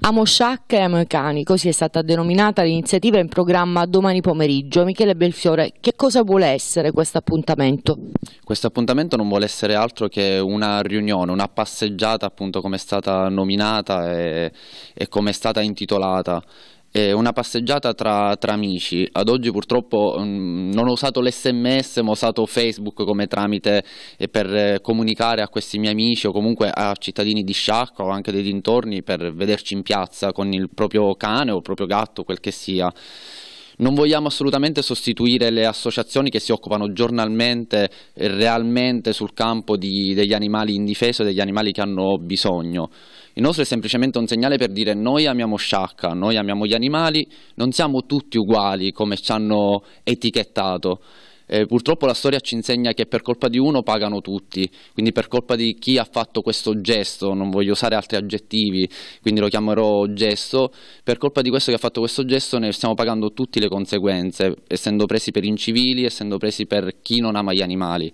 A Mosciacca e a Meccani, così è stata denominata l'iniziativa in programma domani pomeriggio. Michele Belfiore, che cosa vuole essere questo appuntamento? Questo appuntamento non vuole essere altro che una riunione, una passeggiata appunto come è stata nominata e, e come è stata intitolata eh, una passeggiata tra, tra, amici. Ad oggi purtroppo mh, mm, non ho usato l'SMS, ma ho usato Facebook come tramite eh, per eh, comunicare a questi miei amici o comunque a cittadini di Sciacqua o anche dei dintorni per vederci in piazza con il proprio cane o il proprio gatto, quel che sia. Non vogliamo assolutamente sostituire le associazioni che si occupano giornalmente, realmente sul campo di, degli animali indifesi e degli animali che hanno bisogno. Il nostro è semplicemente un segnale per dire noi amiamo sciacca, noi amiamo gli animali, non siamo tutti uguali come ci hanno etichettato. Eh, purtroppo la storia ci insegna che per colpa di uno pagano tutti, quindi per colpa di chi ha fatto questo gesto, non voglio usare altri aggettivi, quindi lo chiamerò gesto, per colpa di questo che ha fatto questo gesto ne stiamo pagando tutti le conseguenze, essendo presi per incivili, essendo presi per chi non ama gli animali.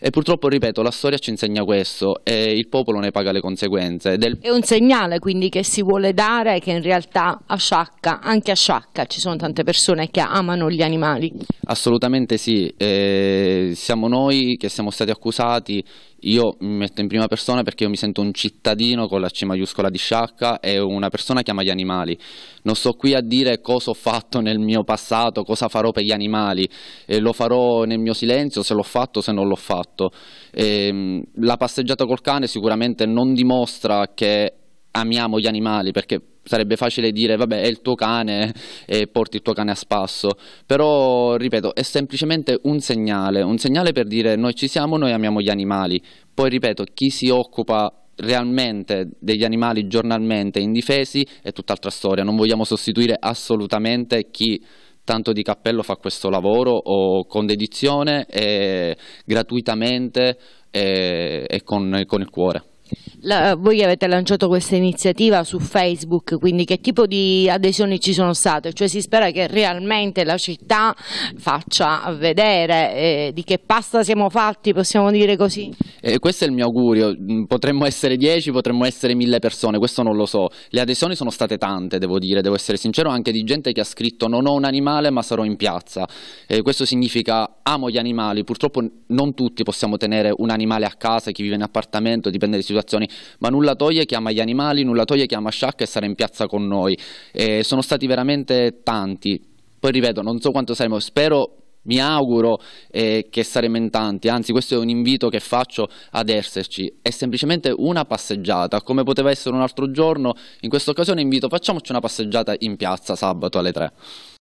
E purtroppo, ripeto, la storia ci insegna questo e il popolo ne paga le conseguenze. Del... È un segnale quindi che si vuole dare che in realtà a Sciacca, anche a Sciacca, ci sono tante persone che amano gli animali. Assolutamente sì, eh, siamo noi che siamo stati accusati, io mi metto in prima persona perché io mi sento un cittadino con la C maiuscola di sciacca e una persona che ama gli animali. Non sto qui a dire cosa ho fatto nel mio passato, cosa farò per gli animali, eh, lo farò nel mio silenzio se l'ho fatto o se non l'ho fatto. Eh, la passeggiata col cane sicuramente non dimostra che amiamo gli animali perché sarebbe facile dire vabbè è il tuo cane e porti il tuo cane a spasso, però ripeto è semplicemente un segnale, un segnale per dire noi ci siamo, noi amiamo gli animali, poi ripeto chi si occupa realmente degli animali giornalmente indifesi è tutt'altra storia, non vogliamo sostituire assolutamente chi tanto di cappello fa questo lavoro o con dedizione e gratuitamente e, e con, con il cuore. La, voi avete lanciato questa iniziativa su Facebook, quindi che tipo di adesioni ci sono state? Cioè si spera che realmente la città faccia vedere eh, di che pasta siamo fatti, possiamo dire così? Eh, questo è il mio augurio, mm, potremmo essere 10, potremmo essere mille persone, questo non lo so. Le adesioni sono state tante, devo dire, devo essere sincero, anche di gente che ha scritto non ho un animale ma sarò in piazza. Eh, questo significa amo gli animali, purtroppo non tutti possiamo tenere un animale a casa, chi vive in appartamento, dipende dalle situazioni ma nulla toglie che ama gli animali, nulla toglie che ama Shaq e sarà in piazza con noi. E sono stati veramente tanti. Poi ripeto, non so quanto saremo, spero mi auguro eh, che saremo in tanti, anzi questo è un invito che faccio ad esserci, è semplicemente una passeggiata, come poteva essere un altro giorno, in questa occasione invito facciamoci una passeggiata in piazza sabato alle 3.